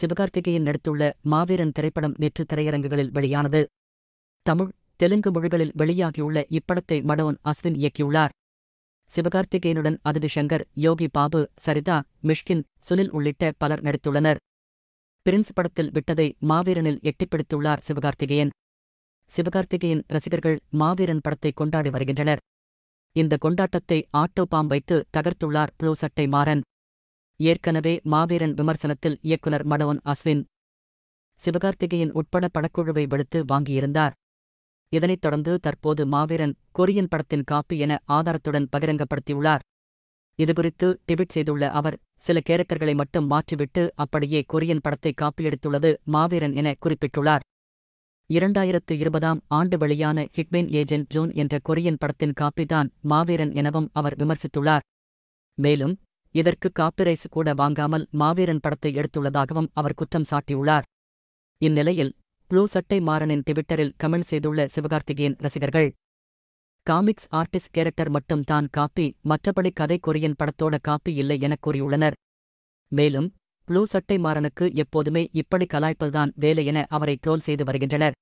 சிவகார்த்திகேயன் நடித்துள்ள மாவீரன் திரைப்படம் நேற்று திரையரங்குகளில் வெளியானது தமிழ் தெலுங்கு மொழிகளில் வெளியாகியுள்ள இப்படத்தை மடோன் அஸ்வின் இயக்கியுள்ளார் சிவகார்த்திகேயனுடன் அதிதி சங்கர் யோகி பாபு சரிதா மிஷ்கின் சுனில் உள்ளிட்ட பலர் நடித்துள்ளனர் பிரின்ஸ் படத்தில் விட்டதை மாவீரனில் எட்டிப்பிடித்துள்ளார் சிவகார்த்திகேயன் சிவகார்த்திகேயன் ரசிகர்கள் மாவீரன் படத்தை கொண்டாடி வருகின்றனர் இந்த கொண்டாட்டத்தை ஆட்டோ பாம் வைத்து தகர்த்துள்ளார் ப்ளூ மாறன் ஏற்கனவே மாவீரன் விமர்சனத்தில் இயக்குனர் மனோன் அஸ்வின் சிவகார்த்திகேயன் உட்பட படக்குழுவை வெளுத்து வாங்கியிருந்தார் இதனைத் தொடர்ந்து தற்போது மாவீரன் கொரியன் படத்தின் காப்பி என ஆதாரத்துடன் பகிரங்கப்படுத்தியுள்ளார் இதுகுறித்து டிவிட் செய்துள்ள அவர் சில கேரக்டர்களை மட்டும் மாற்றிவிட்டு அப்படியே கொரியன் படத்தை காப்பியெடுத்துள்ளது மாவீரன் என குறிப்பிட்டுள்ளார் இரண்டாயிரத்து இருபதாம் ஆண்டு வெளியான ஹிட்மேன் ஏஜென்ட் ஜோன் என்ற கொரியன் படத்தின் காப்பிதான் மாவீரன் எனவும் அவர் விமர்சித்துள்ளார் மேலும் இதற்கு காப்பிரைஸ் கூட வாங்காமல் மாவீரன் படத்தை எடுத்துள்ளதாகவும் அவர் குற்றம் சாட்டியுள்ளார் இந்நிலையில் ப்ளூ சட்டை மாறனின் ட்விட்டரில் கமெண்ட் செய்துள்ள சிவகார்த்திகேயன் ரசிகர்கள் காமிக்ஸ் ஆர்டிஸ்ட் கேரக்டர் மட்டும் தான் காப்பி மற்றபடி கதை கொரியன் படத்தோட காப்பி இல்லை எனக் கூறியுள்ளனர் மேலும் ப்ளூ சட்டை மாறனுக்கு எப்போதுமே இப்படி கலாய்ப்பதுதான் வேலை என அவரை ட்ரோல் செய்து வருகின்றனர்